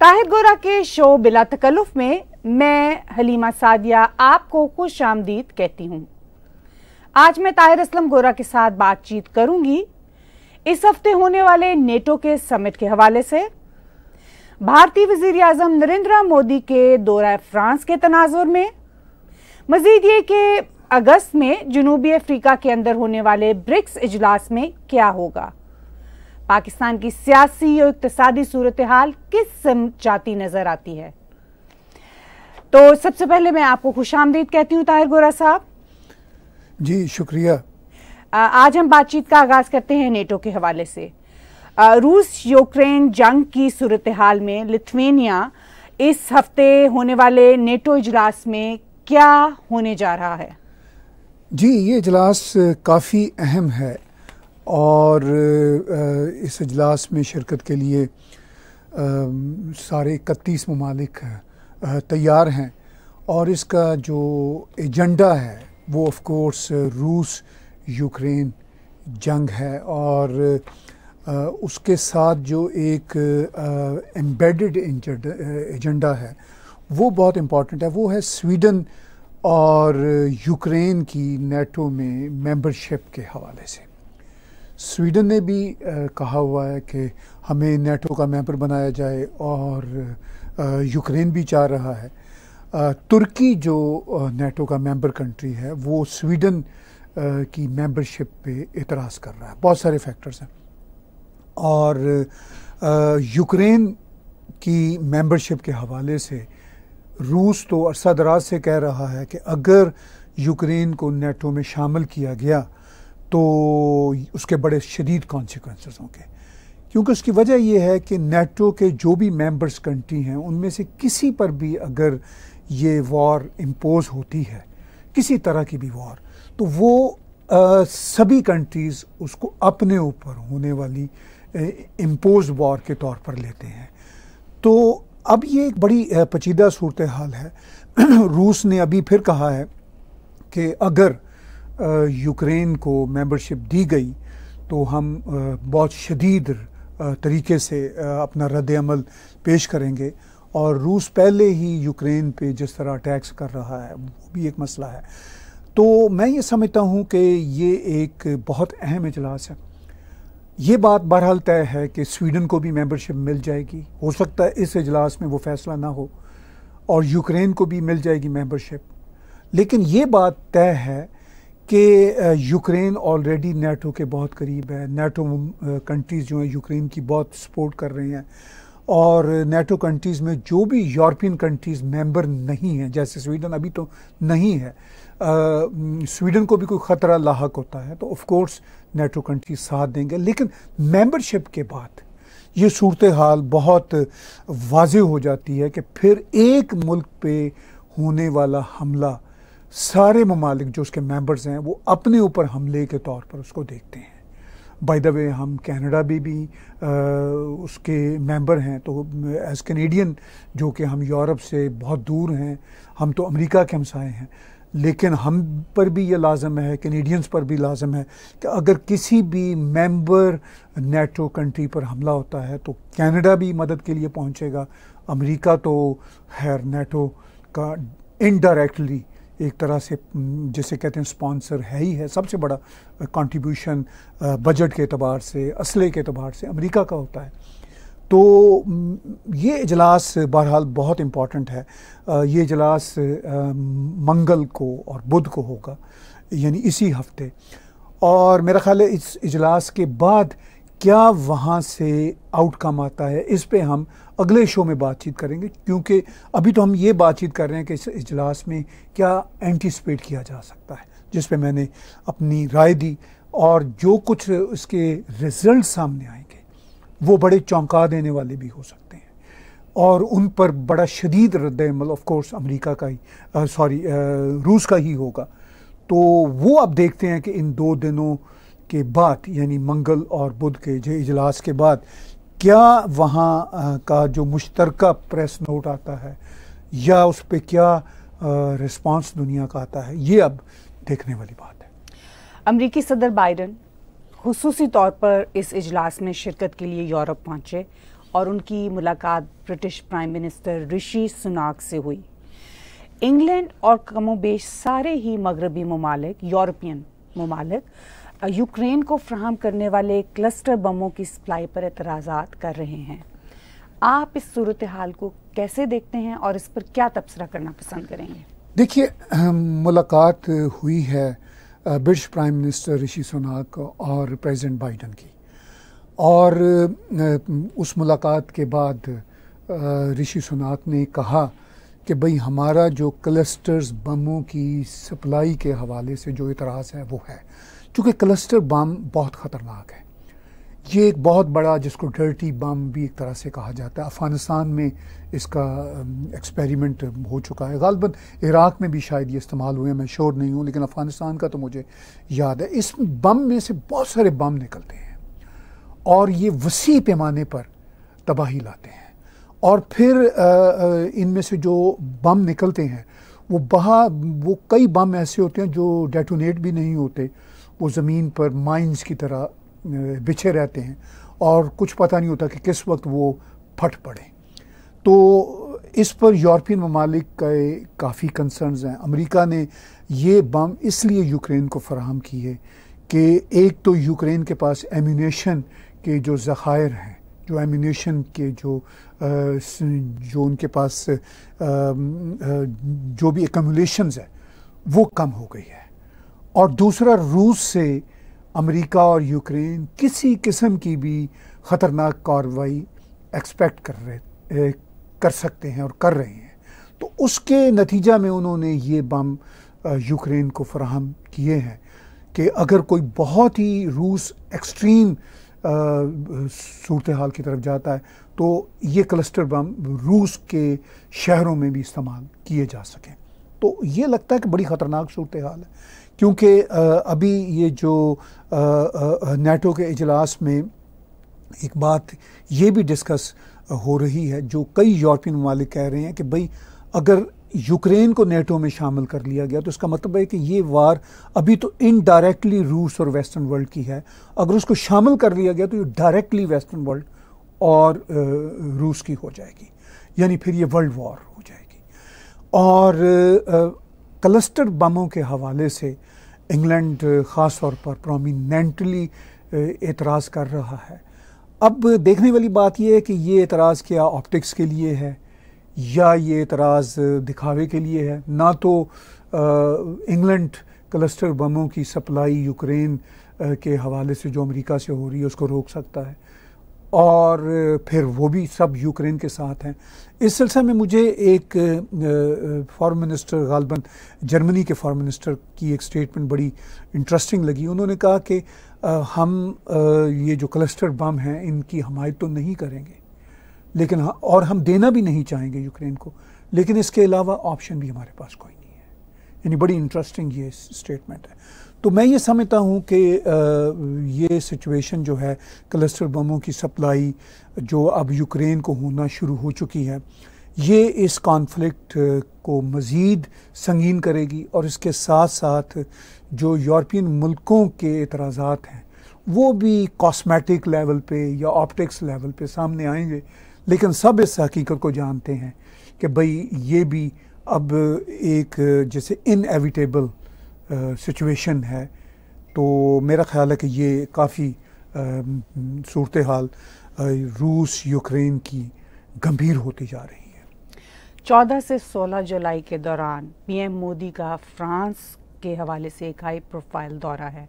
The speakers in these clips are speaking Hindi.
ताहिर गोरा के शो बिला तकल्लुफ में मैं हलीमा सादिया आपको खुश आमदीद कहती हूँ आज मैं ताहिर असलम गोरा के साथ बातचीत करूंगी इस हफ्ते होने वाले नेटो के समिट के हवाले से भारतीय वजीर अजम नरेंद्र मोदी के दौरा फ्रांस के तनाजुर में मजीद ये कि अगस्त में जनूबी अफ्रीका के अंदर होने वाले ब्रिक्स इजलास में क्या होगा पाकिस्तान की सियासी और इकतदी सूरत हाल किस जाती नजर आती है तो सबसे पहले मैं आपको खुश आमदीद कहती हूँ ताहिर गोरा साहब जी शुक्रिया आज हम बातचीत का आगाज करते हैं नेटो के हवाले से रूस यूक्रेन जंग की सूरत हाल में लिथुनिया इस हफ्ते होने वाले नेटो इजलास में क्या होने जा रहा है जी ये इजलास काफ़ी अहम है और इस अजलास में शिरकत के लिए सारे इकतीस ममालिक तैयार हैं और इसका जो एजेंडा है वो ऑफ कोर्स रूस यूक्रेन जंग है और उसके साथ जो एक एम्बेडेड एजेंडा है वो बहुत इम्पॉर्टेंट है वो है स्वीडन और यूक्रेन की नेटो में मेंबरशिप के हवाले से स्वीडन ने भी कहा हुआ है कि हमें नेटो का मेंबर बनाया जाए और यूक्रेन भी चाह रहा है तुर्की जो नेटो का मेंबर कंट्री है वो स्वीडन की मेंबरशिप पे इतराज़ कर रहा है बहुत सारे फैक्टर्स हैं और यूक्रेन की मेंबरशिप के हवाले से रूस तो अरसा दराज से कह रहा है कि अगर यूक्रेन को नेटो में शामिल किया गया तो उसके बड़े शदीद कॉन्सिक्वेंस होंगे क्योंकि उसकी वजह यह है कि नेटो के जो भी मेंबर्स कंट्री हैं उनमें से किसी पर भी अगर ये वॉर इम्पोज होती है किसी तरह की भी वॉर तो वो आ, सभी कंट्रीज़ उसको अपने ऊपर होने वाली इम्पोज वॉर के तौर पर लेते हैं तो अब ये एक बड़ी पचीदा सूरत हाल है रूस ने अभी फिर कहा है कि अगर यूक्रेन को मेंबरशिप दी गई तो हम बहुत शदीद तरीके से अपना रद्द अमल पेश करेंगे और रूस पहले ही यूक्रेन पे जिस तरह अटैक्स कर रहा है वो भी एक मसला है तो मैं ये समझता हूँ कि ये एक बहुत अहम इजलास है ये बात बहरहाल तय है कि स्वीडन को भी मेंबरशिप मिल जाएगी हो सकता है इस इजलास में वो फैसला ना हो और यूक्रेन को भी मिल जाएगी मेंबरशिप लेकिन ये बात तय है कि यूक्रेन ऑलरेडी नेटो के बहुत करीब है नेटो कंट्रीज़ जो हैं यूक्रेन की बहुत सपोर्ट कर रही हैं और नेटो कंट्रीज़ में जो भी यूरोपियन कंट्रीज़ मेंबर नहीं हैं जैसे स्वीडन अभी तो नहीं है स्वीडन को भी कोई ख़तरा लाक होता है तो ऑफकोर्स नेटो कंट्रीज साथ देंगे लेकिन मेंबरशिप के बाद ये सूरत हाल बहुत वाज हो जाती है कि फिर एक मुल्क पे होने वाला हमला सारे ममालिक जो उसके मेंबर्स हैं वो अपने ऊपर हमले के तौर पर उसको देखते हैं बाय द वे हम कनाडा भी भी आ, उसके मेंबर हैं तो एज़ कनेडियन जो कि हम यूरोप से बहुत दूर हैं हम तो अमेरिका के हमसाए हैं लेकिन हम पर भी ये लाजम है कनेडियंस पर भी लाजम है कि अगर किसी भी मेंबर नेटो कंट्री पर हमला होता है तो कनाडा भी मदद के लिए पहुंचेगा अमेरिका तो खैर नेटो का इनडायरेक्टली एक तरह से जैसे कहते हैं स्पॉन्सर है ही है सबसे बड़ा कंट्रीब्यूशन बजट के अतबार से असले के अतबार से अमेरिका का होता है तो ये इजलास बहरहाल बहुत इम्पॉर्टेंट है ये इजलास मंगल को और बुध को होगा यानी इसी हफ्ते और मेरा ख्याल है इस इजलास के बाद क्या वहाँ से आउटकम आता है इस पे हम अगले शो में बातचीत करेंगे क्योंकि अभी तो हम ये बातचीत कर रहे हैं कि इस इजलास में क्या एंटिसपेट किया जा सकता है जिस पे मैंने अपनी राय दी और जो कुछ उसके रिजल्ट सामने आएंगे वो बड़े चौंका देने वाले भी हो सकते हैं और उन पर बड़ा शदीद रद्द अमल ऑफकोर्स अमरीका का ही सॉरी रूस का ही होगा तो वो आप देखते हैं कि इन दो दिनों के बाद यानी मंगल और बुध के जो इजलास के बाद क्या वहाँ का जो मुश्तरक प्रेस नोट आता है या उस पर क्या रिस्पांस दुनिया का आता है ये अब देखने वाली बात है अमरीकी सदर बाइडन खसूसी तौर पर इस इजलास में शिरकत के लिए यूरोप पहुँचे और उनकी मुलाकात British prime minister Rishi Sunak से हुई इंग्लैंड और कमोबेश सारे ही मगरबी ममालिक यूरोपियन ममालिक यूक्रेन को फ्राहम करने वाले क्लस्टर बमों की सप्लाई पर एतराज़ात कर रहे हैं आप इस सूरत हाल को कैसे देखते हैं और इस पर क्या तबसरा करना पसंद करेंगे देखिए मुलाकात हुई है British prime minister Rishi Sunak और प्रेसिडेंट बाइडन की और उस मुलाकात के बाद ऋषि सुनाक ने कहा कि भाई हमारा जो क्लस्टर्स बमों की सप्लाई के हवाले से जो इतराज़ है वो है चूँकि क्लस्टर बम बहुत ख़तरनाक है ये एक बहुत बड़ा जिसको डर्टी बम भी एक तरह से कहा जाता है अफ़गानिस्तान में इसका एक्सपेरिमेंट हो चुका है गालबन इराक में भी शायद ये इस्तेमाल हुए मैं शोर नहीं हूँ लेकिन अफ़गानिस्तान का तो मुझे याद है इस बम में से बहुत सारे बम निकलते हैं और ये वसी पैमाने पर तबाही लाते हैं और फिर इनमें से जो बम निकलते हैं वो बहा वो कई बम ऐसे होते हैं जो डेटोनेट भी नहीं होते वो ज़मीन पर माइंस की तरह बिछे रहते हैं और कुछ पता नहीं होता कि किस वक्त वो फट पड़े तो इस पर यूरोपियन ममालिक का काफ़ी कंसर्नज़ हैं अमेरिका ने ये बम इसलिए यूक्रेन को फराहम की है कि एक तो यूक्रेन के पास एम्यूनेशन के जो ज़ख़ायर हैं जो एम्यूनेशन के जो जो उनके पास जो भी एकमलेशंस है वो कम हो गई है और दूसरा रूस से अमेरिका और यूक्रेन किसी किस्म की भी ख़तरनाक कार्रवाई एक्सपेक्ट कर रहे कर सकते हैं और कर रहे हैं तो उसके नतीजा में उन्होंने ये बम यूक्रेन को फराहम किए हैं कि अगर कोई बहुत ही रूस एक्सट्रीम सूरत हाल की तरफ जाता है तो ये क्लस्टर बम रूस के शहरों में भी इस्तेमाल किए जा सकें तो ये लगता है कि बड़ी ख़तरनाक सूरत हाल है क्योंकि अभी ये जो नेटो के अजलास में एक बात ये भी डिस्कस हो रही है जो कई यूरोपियन ममालिक कह रहे हैं कि भाई अगर यूक्रेन को नेटो में शामिल कर लिया गया तो इसका मतलब है कि ये वार अभी तो इनडायरेक्टली रूस और वेस्टर्न वर्ल्ड की है अगर उसको शामिल कर लिया गया तो ये डायरेक्टली वेस्टर्न वर्ल्ड और रूस की हो जाएगी यानी फिर ये वर्ल्ड वॉर हो जाएगी और क्लस्टर बमों के हवाले से इंग्लैंड ख़ास तौर पर प्रोमिनेंटली एतराज़ कर रहा है अब देखने वाली बात यह है कि ये एतराज़ क्या ऑप्टिक्स के लिए है या ये एतराज़ दिखावे के लिए है ना तो इंग्लैंड क्लस्टर बमों की सप्लाई यूक्रेन के हवाले से जो अमेरिका से हो रही है उसको रोक सकता है और फिर वो भी सब यूक्रेन के साथ हैं इस सिलसिले में मुझे एक फॉरेन मिनिस्टर गालबन जर्मनी के फॉरेन मिनिस्टर की एक स्टेटमेंट बड़ी इंटरेस्टिंग लगी उन्होंने कहा कि हम ये जो क्लस्टर बम हैं इनकी हमायत तो नहीं करेंगे लेकिन और हम देना भी नहीं चाहेंगे यूक्रेन को लेकिन इसके अलावा ऑप्शन भी हमारे पास कोई नहीं है यानी बड़ी इंटरेस्टिंग ये स्टेटमेंट है तो मैं ये समझता हूँ कि ये सिचुएशन जो है क्लस्टर बमों की सप्लाई जो अब यूक्रेन को होना शुरू हो चुकी है ये इस कॉन्फ्लिक्ट को मज़ीद संगीन करेगी और इसके साथ साथ जो यूरोपियन मुल्कों के एतराज़ात हैं वो भी कॉस्मेटिक लेवल पे या ऑप्टिक्स लेवल पे सामने आएंगे लेकिन सब इस हकीकत को जानते हैं कि भाई ये भी अब एक जैसे इनएविटेबल सिचुएशन है तो मेरा ख्याल है कि ये काफ़ी सूरत हाल रूस यूक्रेन की गंभीर होती जा रही है 14 से 16 जुलाई के दौरान पीएम मोदी का फ्रांस के हवाले से एक हाई प्रोफाइल दौरा है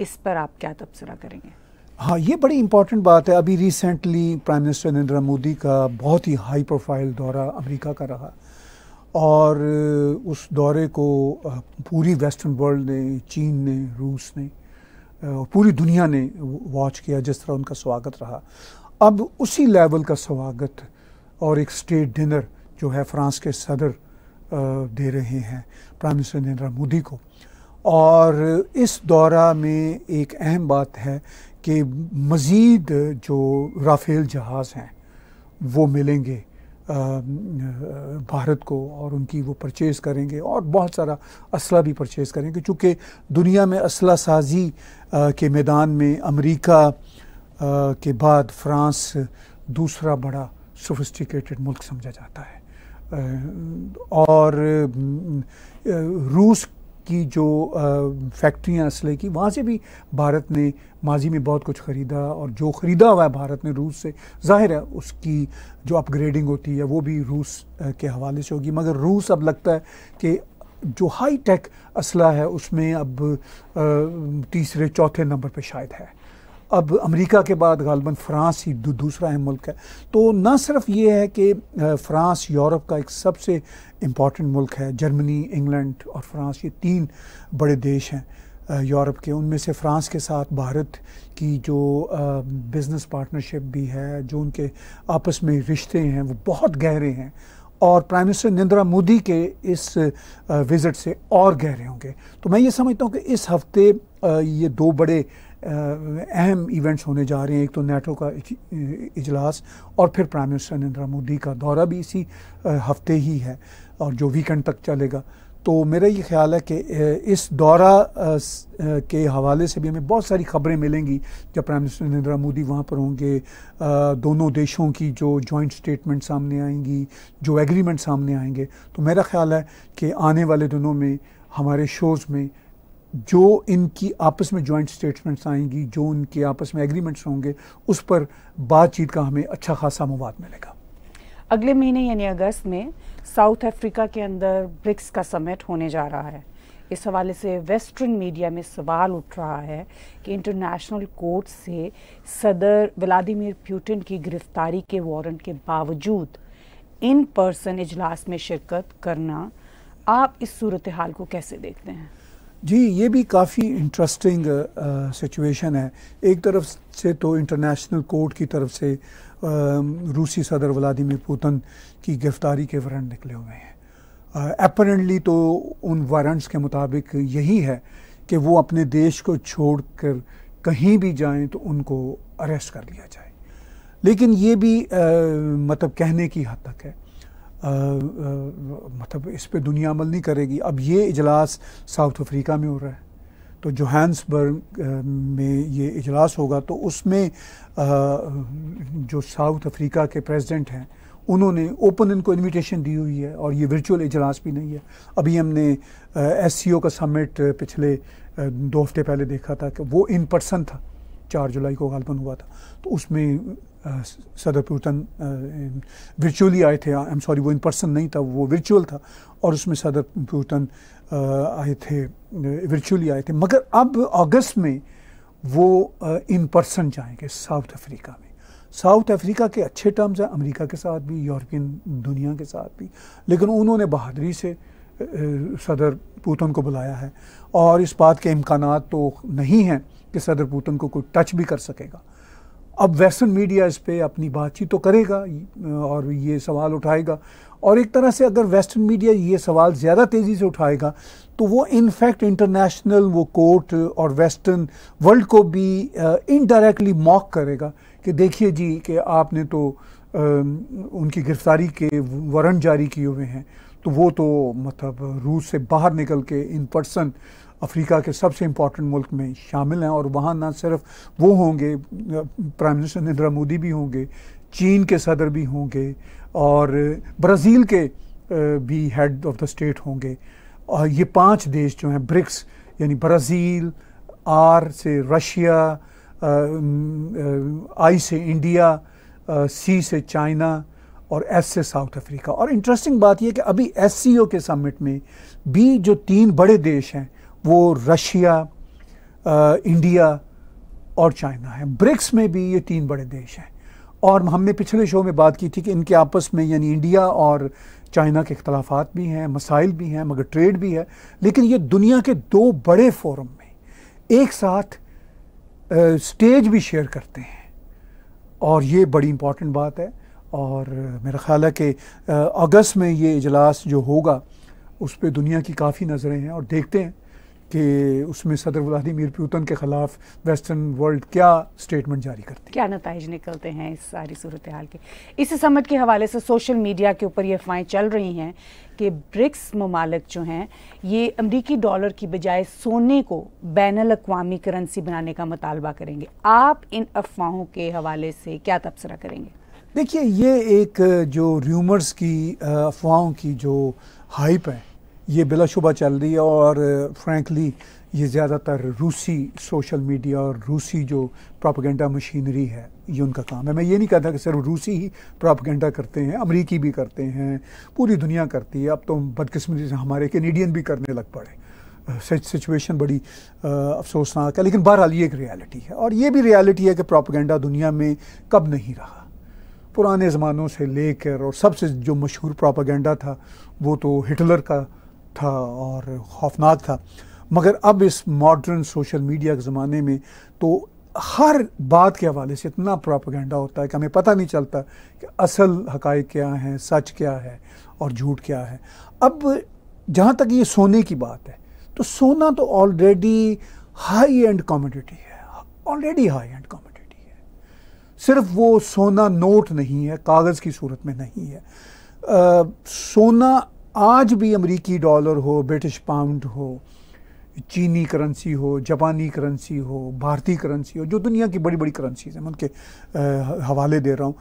इस पर आप क्या तबसरा करेंगे हाँ ये बड़ी इंपॉर्टेंट बात है अभी recently prime minister Narendra Modi का बहुत ही हाई प्रोफाइल दौरा अमेरिका का रहा और उस दौरे को पूरी वेस्टर्न वर्ल्ड ने चीन ने रूस ने पूरी दुनिया ने वॉच किया जिस तरह उनका स्वागत रहा अब उसी लेवल का स्वागत और एक स्टेट डिनर जो है फ्रांस के सदर दे रहे हैं प्राइम मिनिस्टर नरेंद्र मोदी को और इस दौरा में एक अहम बात है कि मज़ीद जो राफेल जहाज़ हैं वो मिलेंगे भारत को और उनकी वो परचेज़ करेंगे और बहुत सारा असला भी परचेज़ करेंगे चूँकि दुनिया में असला साजी के मैदान में अमेरिका के बाद फ्रांस दूसरा बड़ा सोफिस्टिकेटेड मुल्क समझा जाता है और रूस की जो फैक्ट्रियाँ असले की वहाँ से भी भारत ने माजी में बहुत कुछ ख़रीदा और जो ख़रीदा हुआ है भारत ने रूस से ज़ाहिर है उसकी जो अपग्रेडिंग होती है वो भी रूस के हवाले से होगी मगर रूस अब लगता है कि जो हाई टेक असला है उसमें अब तीसरे चौथे नंबर पर शायद है अब अमेरिका के बाद गालबन फ्रांस ही दू, दूसरा अहम मुल्क है तो ना सिर्फ ये है कि फ्रांस यूरोप का एक सबसे इम्पॉर्टेंट मुल्क है जर्मनी इंग्लैंड और फ्रांस ये तीन बड़े देश हैं यूरोप के उनमें से फ्रांस के साथ भारत की जो बिज़नेस पार्टनरशिप भी है जो उनके आपस में रिश्ते हैं वो बहुत गहरे हैं और प्राइम मिनिस्टर नरेंद्र मोदी के इस विज़िट से और गहरे होंगे तो मैं ये समझता हूँ कि इस हफ्ते ये दो बड़े अहम इवेंट्स होने जा रहे हैं एक तो नेटो का इजलास और फिर प्राइम मिनिस्टर नरेंद्र मोदी का दौरा भी इसी हफ्ते ही है और जो वीकेंड तक चलेगा तो मेरा ये ख्याल है कि इस दौरा के हवाले से भी हमें बहुत सारी खबरें मिलेंगी जब प्राइम मिनिस्टर नरेंद्र मोदी वहाँ पर होंगे दोनों देशों की जो जॉइंट स्टेटमेंट सामने आएंगी जो एग्रीमेंट सामने आएंगे तो मेरा ख्याल है कि आने वाले दिनों में हमारे शोज़ में जो इनकी आपस में जॉइंट स्टेटमेंट्स आएंगी जो इनके आपस में एग्रीमेंट्स होंगे उस पर बातचीत का हमें अच्छा खासा मवाद मिलेगा अगले महीने यानी अगस्त में साउथ अफ्रीका के अंदर ब्रिक्स का समिट होने जा रहा है इस हवाले से वेस्टर्न मीडिया में सवाल उठ रहा है कि इंटरनेशनल कोर्ट से सदर व्लादिमिर प्यूटिन की गिरफ्तारी के वारंट के बावजूद इन पर्सन इजलास में शिरकत करना आप इस सूरत हाल को कैसे देखते हैं जी ये भी काफ़ी इंटरेस्टिंग सिचुएशन है एक तरफ से तो इंटरनेशनल कोर्ट की तरफ से आ, um, रूसी सदर व्लादिमिर पुतिन की गिरफ्तारी के वारंट निकले हुए हैं अपरेंटली uh, तो उन वारंट्स के मुताबिक यही है कि वो अपने देश को छोड़कर कहीं भी जाएं तो उनको अरेस्ट कर लिया जाए लेकिन ये भी आ, uh, मतलब कहने की हद तक है मतलब इस पर दुनिया अमल नहीं करेगी अब ये इजलास साउथ अफ्रीका में हो रहा है तो जोहान्सबर्ग में ये इजलास होगा तो उसमें जो साउथ अफ्रीका के प्रेसिडेंट हैं उन्होंने ओपन इनको इनविटेशन दी हुई है और ये वर्चुअल इजलास भी नहीं है अभी हमने एस का समिट पिछले दो हफ्ते पहले देखा था कि वो इन पर्सन था चार जुलाई को गालबन हुआ था तो उसमें सदर पुतन वर्चुअली आए थे आई एम सॉरी वो इन पर्सन नहीं था वो वर्चुअल था और उसमें सदर पुतन आए थे वर्चुअली आए थे मगर अब अगस्त में वो इन पर्सन जाएंगे साउथ अफ्रीका में साउथ अफ्रीका के अच्छे टर्म्स हैं अमेरिका के साथ भी यूरोपियन दुनिया के साथ भी लेकिन उन्होंने बहादुरी से सदर पुतन को बुलाया है और इस बात के इम्कान तो नहीं हैं कि सदर पुतन को कोई टच भी कर सकेगा अब वेस्टर्न मीडिया इस पर अपनी बातचीत तो करेगा और ये सवाल उठाएगा और एक तरह से अगर वेस्टर्न मीडिया ये सवाल ज़्यादा तेज़ी से उठाएगा तो वो इनफैक्ट इंटरनेशनल वो कोर्ट और वेस्टर्न वर्ल्ड को भी इनडायरेक्टली uh, मॉक करेगा कि देखिए जी कि आपने तो आ, um, उनकी गिरफ्तारी के वारंट जारी किए हुए हैं तो वो तो मतलब रूस से बाहर निकल के इन पर्सन अफ्रीका के सबसे इम्पॉर्टेंट मुल्क में शामिल हैं और वहाँ ना सिर्फ वो होंगे प्राइम मिनिस्टर नरेंद्र मोदी भी होंगे चीन के सदर भी होंगे और ब्राज़ील के भी हेड ऑफ द स्टेट होंगे और ये पांच देश जो हैं ब्रिक्स यानी ब्राज़ील आर से रशिया आई से इंडिया सी से चाइना और एस से साउथ अफ्रीका और इंटरेस्टिंग बात यह कि अभी एस के समिट में भी जो तीन बड़े देश हैं वो रशिया इंडिया और चाइना है ब्रिक्स में भी ये तीन बड़े देश हैं और हमने पिछले शो में बात की थी कि इनके आपस में यानी इंडिया और चाइना के अख्तलाफात भी हैं मसाइल भी हैं मगर ट्रेड भी है लेकिन ये दुनिया के दो बड़े फोरम में एक साथ स्टेज भी शेयर करते हैं और ये बड़ी इम्पॉर्टेंट बात है और मेरा ख्याल है कि अगस्त में ये इजलास जो होगा उस पर दुनिया की काफ़ी नज़रें हैं और देखते हैं कि उसमें सदर व्लादिमिर पुतन के खिलाफ वेस्टर्न वर्ल्ड क्या स्टेटमेंट जारी करती क्या नतज निकलते हैं इस सारी सूरत हाल के इस समट के हवाले से सोशल मीडिया के ऊपर ये अफवाहें चल रही हैं कि ब्रिक्स ममालक जो हैं ये अमरीकी डॉलर की बजाय सोने को बैन अवी करेंसी बनाने का मतालबा करेंगे आप इन अफवाहों के हवाले से क्या तबसरा करेंगे देखिए ये एक जो र्यूमर्स की अफवाहों की जो हाइप है ये बिलाशुबा चल रही है और फ्रैंकली ये ज़्यादातर रूसी सोशल मीडिया और रूसी जो प्रोपागेंडा मशीनरी है ये उनका काम है मैं ये नहीं कहता कि सिर्फ रूसी ही प्रोपगेंडा करते हैं अमरीकी भी करते हैं पूरी दुनिया करती है अब तो बदकिस्मती से हमारे कैनेडियन भी करने लग पड़े सिचुएशन बड़ी अफसोसनाक है लेकिन बहरहाल ये एक रियलिटी है और ये भी रियलिटी है कि प्रोपागेंडा दुनिया में कब नहीं रहा पुराने ज़मानों से लेकर और सबसे जो मशहूर प्रोपागेंडा था वो तो हिटलर का था और खौफनाक था मगर अब इस मॉडर्न सोशल मीडिया के ज़माने में तो हर बात के हवाले से इतना प्रोपागेंडा होता है कि हमें पता नहीं चलता कि असल हक़ क्या हैं सच क्या है और झूठ क्या है अब जहाँ तक ये सोने की बात है तो सोना तो ऑलरेडी हाई एंड कॉमोडिटी है ऑलरेडी हाई एंड कॉमोडिटी है सिर्फ वो सोना नोट नहीं है कागज़ की सूरत में नहीं है आ, सोना आज भी अमेरिकी डॉलर हो ब्रिटिश पाउंड हो चीनी करेंसी हो जापानी करेंसी हो भारतीय करेंसी हो जो दुनिया की बड़ी बड़ी करेंसीज हैं मैं उनके हवाले दे रहा हूँ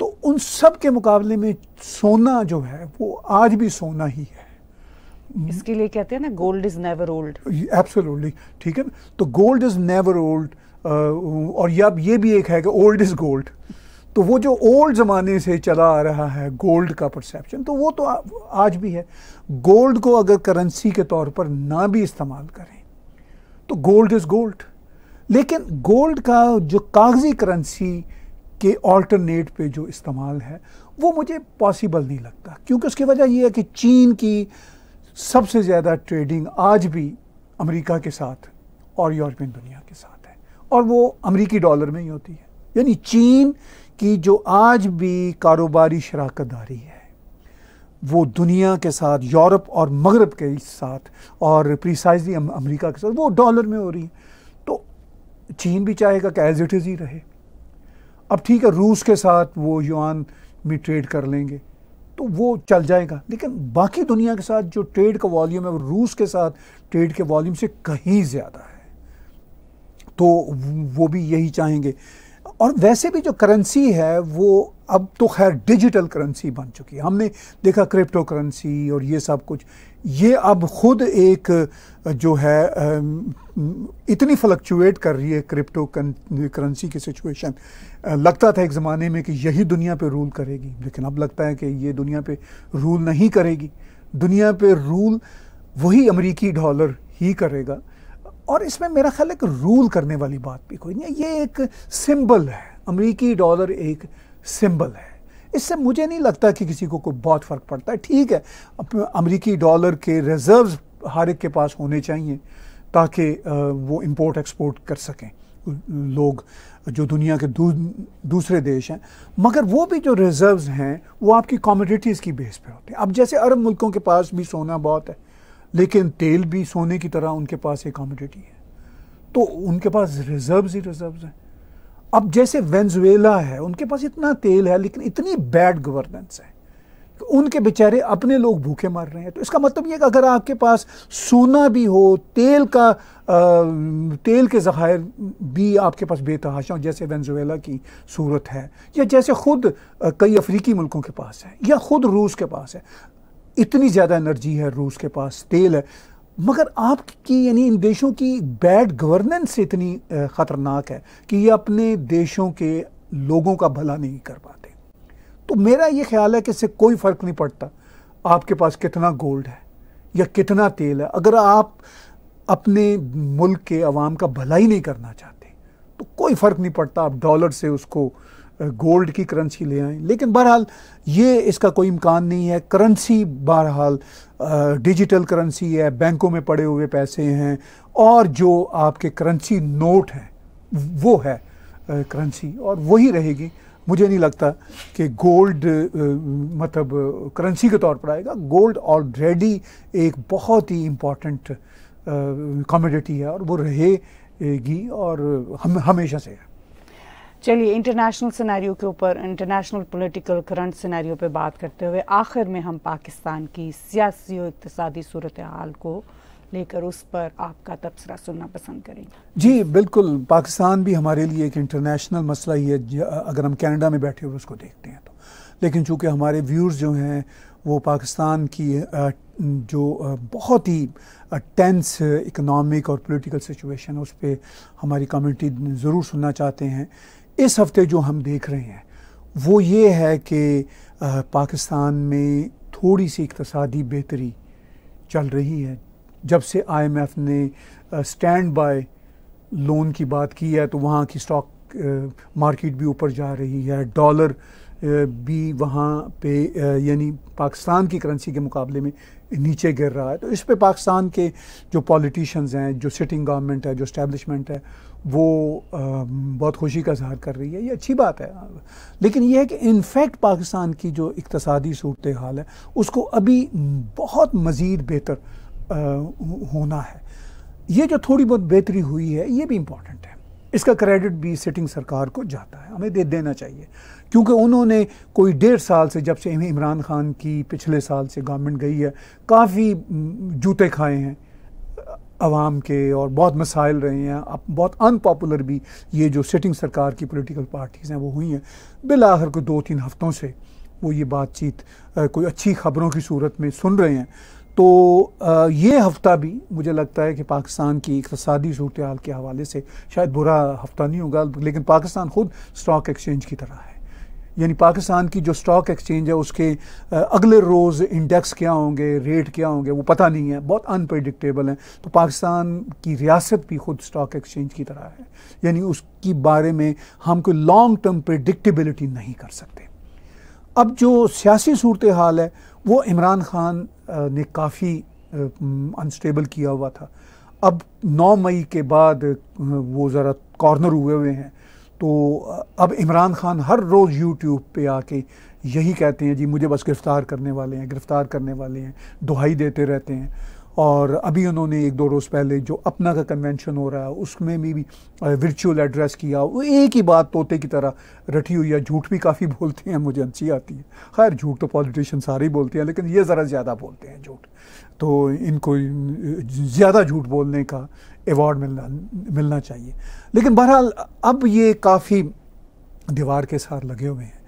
तो उन सब के मुकाबले में सोना जो है वो आज भी सोना ही है इसके लिए कहते हैं ना gold is never old absolutely ठीक है ना तो गोल्ड इज नेवर ओल्ड और ये भी एक है कि ओल्ड इज गोल्ड तो वो जो ओल्ड ज़माने से चला आ रहा है गोल्ड का परसेप्शन तो वो तो आज भी है गोल्ड को अगर करेंसी के तौर पर ना भी इस्तेमाल करें तो गोल्ड इज़ गोल्ड लेकिन गोल्ड का जो कागजी करेंसी के ऑल्टरनेट पे जो इस्तेमाल है वो मुझे पॉसिबल नहीं लगता क्योंकि उसकी वजह यह है कि चीन की सबसे ज़्यादा ट्रेडिंग आज भी अमेरिका के साथ और यूरोपियन दुनिया के साथ है और वो अमेरिकी डॉलर में ही होती है यानी चीन की जो आज भी कारोबारी शराकत दारी है वो दुनिया के साथ यूरोप और मगरब के साथ और प्रिसाइजली अमेरिका के साथ वो डॉलर में हो रही है तो चीन भी चाहेगा कि एज इट इज़ ही रहे अब ठीक है रूस के साथ वो युआन में ट्रेड कर लेंगे तो वो चल जाएगा लेकिन बाकी दुनिया के साथ जो ट्रेड का वॉल्यूम है वो रूस के साथ ट्रेड के वॉल्यूम से कहीं ज़्यादा है तो वो भी यही चाहेंगे और वैसे भी जो करेंसी है वो अब तो खैर डिजिटल करेंसी बन चुकी है हमने देखा क्रिप्टो करेंसी और ये सब कुछ ये अब खुद एक जो है इतनी फ्लक्चुएट कर रही है क्रिप्टो करेंसी की सिचुएशन लगता था एक ज़माने में कि यही दुनिया पे रूल करेगी लेकिन अब लगता है कि ये दुनिया पे रूल नहीं करेगी दुनिया पे रूल वही अमेरिकी डॉलर ही करेगा और इसमें मेरा ख्याल एक रूल करने वाली बात भी कोई नहीं है ये एक सिंबल है अमेरिकी डॉलर एक सिंबल है इससे मुझे नहीं लगता कि किसी को कोई बहुत फ़र्क पड़ता है ठीक है अमेरिकी डॉलर के रिजर्व्स हर एक के पास होने चाहिए ताकि वो इंपोर्ट एक्सपोर्ट कर सकें लोग जो दुनिया के दू, दूसरे देश हैं मगर वो भी जो रिजर्व्स हैं वो आपकी कॉमोडिटीज़ की बेस पे होते हैं अब जैसे अरब मुल्कों के पास भी सोना बहुत है लेकिन तेल भी सोने की तरह उनके पास एक कॉमोडिटी है तो उनके पास रिजर्व ही रिजर्व हैं अब जैसे वेंजुएला है उनके पास इतना तेल है लेकिन इतनी बैड गवर्नेंस है कि उनके बेचारे अपने लोग भूखे मर रहे हैं तो इसका मतलब ये कि अगर आपके पास सोना भी हो तेल का आ, तेल के ज़ाहिर भी आपके पास बेतहाशा जैसे वेंजुएला की सूरत है या जैसे ख़ुद कई अफ्रीकी मुल्कों के पास है या ख़ुद रूस के पास है इतनी ज़्यादा एनर्जी है रूस के पास तेल है मगर आपकी यानी इन देशों की बैड गवर्नेंस इतनी ख़तरनाक है कि ये अपने देशों के लोगों का भला नहीं कर पाते तो मेरा ये ख्याल है कि इससे कोई फ़र्क नहीं पड़ता आपके पास कितना गोल्ड है या कितना तेल है अगर आप अपने मुल्क के अवाम का भला ही नहीं करना चाहते तो कोई फ़र्क नहीं पड़ता आप डॉलर से उसको गोल्ड की करेंसी ले आएँ लेकिन बहरहाल ये इसका कोई इम्कान नहीं है करेंसी बहरहाल डिजिटल करेंसी है बैंकों में पड़े हुए पैसे हैं और जो आपके करेंसी नोट हैं वो है करेंसी और वही रहेगी मुझे नहीं लगता कि गोल्ड मतलब करेंसी के तौर पर आएगा गोल्ड ऑलरेडी एक बहुत ही इम्पॉर्टेंट कमोडिटी है और वो रहेगी और हम हमेशा से है चलिए इंटरनेशनल सिनेरियो के ऊपर इंटरनेशनल पॉलिटिकल करंट सिनेरियो पे बात करते हुए आखिर में हम पाकिस्तान की सियासी और इकतदी सूरत हाल को लेकर उस पर आपका तबसरा सुनना पसंद करेंगे जी बिल्कुल पाकिस्तान भी हमारे लिए एक इंटरनेशनल मसला ही है अगर हम कनाडा में बैठे हुए उसको देखते हैं तो लेकिन चूंकि हमारे व्यूर्स जो हैं वो पाकिस्तान की जो बहुत ही टेंस इकोनॉमिक और पॉलिटिकल सिचुएशन उस पर हमारी कम्युनिटी ज़रूर सुनना चाहते हैं इस हफ्ते जो हम देख रहे हैं वो ये है कि पाकिस्तान में थोड़ी सी इकतसादी बेहतरी चल रही है जब से आईएमएफ ने स्टैंड बाय लोन की बात की है तो वहाँ की स्टॉक मार्केट भी ऊपर जा रही है डॉलर भी वहाँ पे यानी पाकिस्तान की करेंसी के मुकाबले में नीचे गिर रहा है तो इस पे पाकिस्तान के जो पॉलिटिशियंस हैं जो सिटिंग गवर्नमेंट है जो इस्टेबलिशमेंट है वो आ, बहुत खुशी का इजहार कर रही है ये अच्छी बात है लेकिन ये है कि इनफैक्ट पाकिस्तान की जो इकतसादी सूरत हाल है उसको अभी बहुत मज़ीद बेहतर होना है ये जो थोड़ी बहुत बेहतरी हुई है ये भी इम्पॉर्टेंट है इसका क्रेडिट भी सिटिंग सरकार को जाता है हमें दे देना चाहिए क्योंकि उन्होंने कोई डेढ़ साल से जब से इमरान खान की पिछले साल से गवर्नमेंट गई है काफ़ी जूते खाए हैं आवाम के और बहुत मसाइल रहे हैं अब बहुत अनपॉपुलर भी ये जो सिटिंग सरकार की पॉलिटिकल पार्टीज़ हैं वो हुई हैं बिल आखिर को दो तीन हफ्तों से वो ये बातचीत कोई अच्छी खबरों की सूरत में सुन रहे हैं तो ये हफ्ता भी मुझे लगता है कि पाकिस्तान की इकतसादी सूरत हाल के हवाले से शायद बुरा हफ्ता नहीं होगा लेकिन पाकिस्तान खुद स्टॉक एक्सचेंज की तरह है यानी पाकिस्तान की जो स्टॉक एक्सचेंज है उसके अगले रोज़ इंडेक्स क्या होंगे रेट क्या होंगे वो पता नहीं है बहुत अनप्रडिक्टेबल हैं तो पाकिस्तान की रियासत भी खुद स्टॉक एक्सचेंज की तरह है यानी उसकी बारे में हम कोई लॉन्ग टर्म प्रडिक्टेबिलिटी नहीं कर सकते अब जो सियासी सूरत हाल है वो इमरान ख़ान ने काफ़ी अनस्टेबल किया हुआ था अब 9 मई के बाद वो ज़रा कॉर्नर हुए हुए हैं तो अब इमरान ख़ान हर रोज़ यूट्यूब पे आके यही कहते हैं जी मुझे बस गिरफ़्तार करने वाले हैं गिरफ़्तार करने वाले हैं दुहाई देते रहते हैं और अभी उन्होंने एक दो रोज़ पहले जो अपना का कन्वेंशन हो रहा है उसमें भी भी वर्चुअल एड्रेस किया वो एक ही बात तोते की तरह रटी हुई है झूठ भी काफ़ी बोलते हैं मुझे हंसी आती है खैर झूठ तो पॉलिटिशियन सारे ही बोलते हैं लेकिन ये ज़रा ज़्यादा बोलते हैं झूठ तो इनको ज़्यादा झूठ बोलने का एवॉर्ड मिलना मिलना चाहिए लेकिन बहरहाल अब ये काफ़ी दीवार के साथ लगे हुए हैं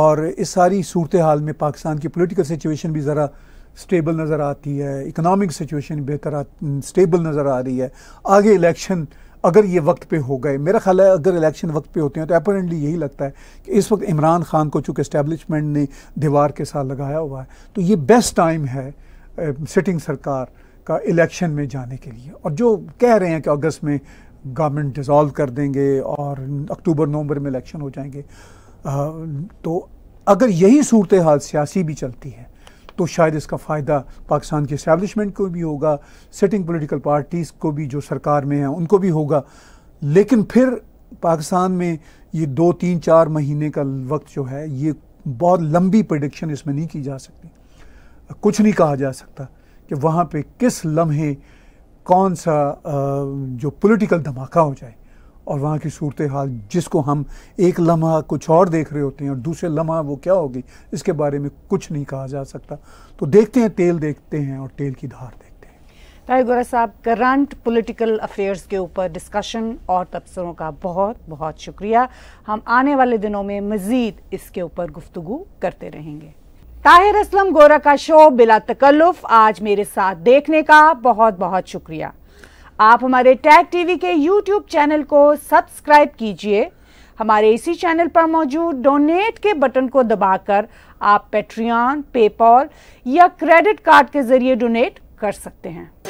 और इस सारी सूरत हाल में पाकिस्तान की पोलिटिकल सिचुएशन भी ज़रा स्टेबल नज़र आती है इकनॉमिक सिचुएशन बेहतर स्टेबल नज़र आ रही है आगे इलेक्शन अगर ये वक्त पे हो गए मेरा ख्याल है अगर इलेक्शन वक्त पे होते हैं तो अपेरेंटली यही लगता है कि इस वक्त इमरान खान को चूंकि इस्टेबलिशमेंट ने दीवार के साथ लगाया हुआ है तो ये बेस्ट टाइम है सिटिंग सरकार का इलेक्शन में जाने के लिए और जो कह रहे हैं कि अगस्त में गवर्नमेंट डिसॉल्व कर देंगे और अक्टूबर नवंबर में इलेक्शन हो जाएंगे आ, तो अगर यही सूरत हाल सियासी भी चलती है तो शायद इसका फ़ायदा पाकिस्तान की इस्टेबलिशमेंट को भी होगा सिटिंग पोलिटिकल पार्टीज़ को भी जो सरकार में हैं उनको भी होगा लेकिन फिर पाकिस्तान में ये दो तीन चार महीने का वक्त जो है ये बहुत लंबी प्रडिक्शन इसमें नहीं की जा सकती कुछ नहीं कहा जा सकता कि वहाँ पे किस लम्हे कौन सा जो पॉलिटिकल धमाका हो जाए और वहाँ की सूरत हाल जिसको हम एक लम्हा कुछ और देख रहे होते हैं और दूसरे लम्हा वो क्या होगी इसके बारे में कुछ नहीं कहा जा सकता तो देखते हैं तेल देखते हैं और तेल की धार देखते हैं ताहिर गोरा साहब करंट पॉलिटिकल अफेयर्स के ऊपर डिस्कशन और तबसरों का बहुत बहुत शुक्रिया हम आने वाले दिनों में मज़ीद इसके ऊपर गुफ्तु करते रहेंगे ताहिर असलम गोरा का शो बिला तकल्लुफ़ आज मेरे साथ देखने का बहुत बहुत शुक्रिया आप हमारे टैग टीवी के यूट्यूब चैनल को सब्सक्राइब कीजिए हमारे इसी चैनल पर मौजूद डोनेट के बटन को दबाकर आप पेट्रियन पेपॉल या क्रेडिट कार्ड के जरिए डोनेट कर सकते हैं